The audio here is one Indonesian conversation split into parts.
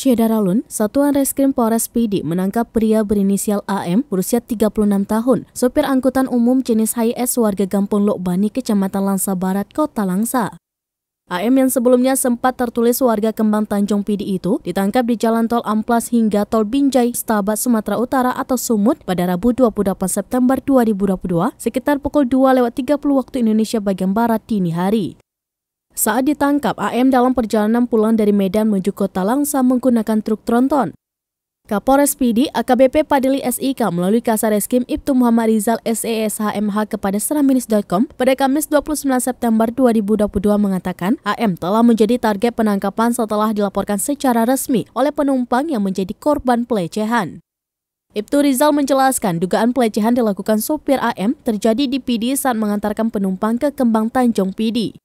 Syedaralun, Satuan Reskrim Polres Pidi menangkap pria berinisial AM berusia 36 tahun, sopir angkutan umum jenis HS warga Gampung Lokbani, Kecamatan Langsa Barat, Kota Langsa. AM yang sebelumnya sempat tertulis warga Kembang Tanjung Pidi itu ditangkap di jalan tol Amplas hingga tol Binjai, Stabat, Sumatera Utara atau Sumut pada Rabu 28 September 2022 sekitar pukul 2.30 waktu Indonesia bagian Barat dini hari. Saat ditangkap, AM dalam perjalanan pulang dari Medan menuju kota Langsa menggunakan truk tronton. Kapolres PD AKBP Padeli SIK melalui Kasar Eskim Ibtu Muhammad Rizal SESHMH kepada seraminis.com pada Kamis 29 September 2022 mengatakan AM telah menjadi target penangkapan setelah dilaporkan secara resmi oleh penumpang yang menjadi korban pelecehan. Ibtu Rizal menjelaskan dugaan pelecehan dilakukan sopir AM terjadi di PD saat mengantarkan penumpang ke Kembang Tanjung PD.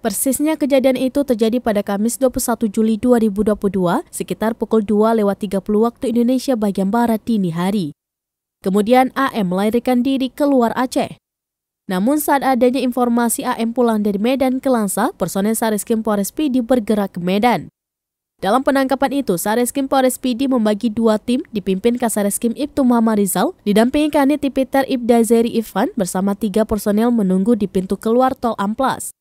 Persisnya kejadian itu terjadi pada Kamis 21 Juli 2022 sekitar pukul 2 lewat 30 waktu Indonesia bagian Barat dini hari. Kemudian AM melarikan diri keluar Aceh. Namun saat adanya informasi AM pulang dari Medan ke Langsa, personel Sariskim Polres PD bergerak ke Medan. Dalam penangkapan itu, Sariskim Polres PD membagi dua tim dipimpin Kasariskim Ibtu Muhammad Rizal, didampingi Kanit Tipiter Zeri Ivan bersama tiga personel menunggu di pintu keluar tol Amplas.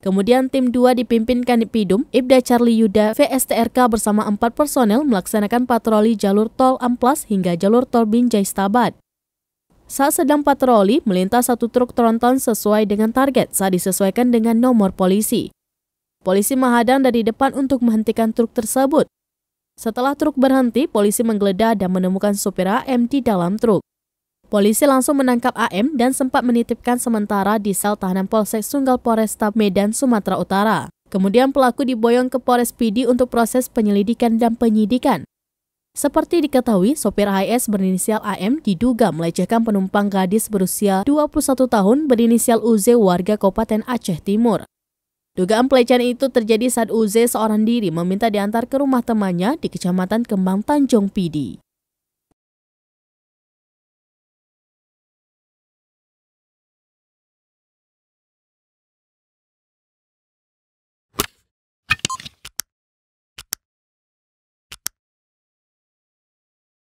Kemudian tim 2 dipimpin Kanipidum, Ibda Charlie Yuda, VSTRK bersama 4 personel melaksanakan patroli jalur tol Amplas hingga jalur tol Binjai Stabat. Saat sedang patroli, melintas satu truk tronton sesuai dengan target saat disesuaikan dengan nomor polisi. Polisi menghadang dari depan untuk menghentikan truk tersebut. Setelah truk berhenti, polisi menggeledah dan menemukan supir AM di dalam truk. Polisi langsung menangkap AM dan sempat menitipkan sementara di sel tahanan Polsek Sunggal Polresta Medan, Sumatera Utara. Kemudian pelaku diboyong ke Polres PD untuk proses penyelidikan dan penyidikan. Seperti diketahui, sopir HS berinisial AM diduga melecehkan penumpang gadis berusia 21 tahun berinisial UZ warga Kabupaten Aceh Timur. Dugaan pelecehan itu terjadi saat UZ seorang diri meminta diantar ke rumah temannya di Kecamatan Kembang Tanjung Pidi.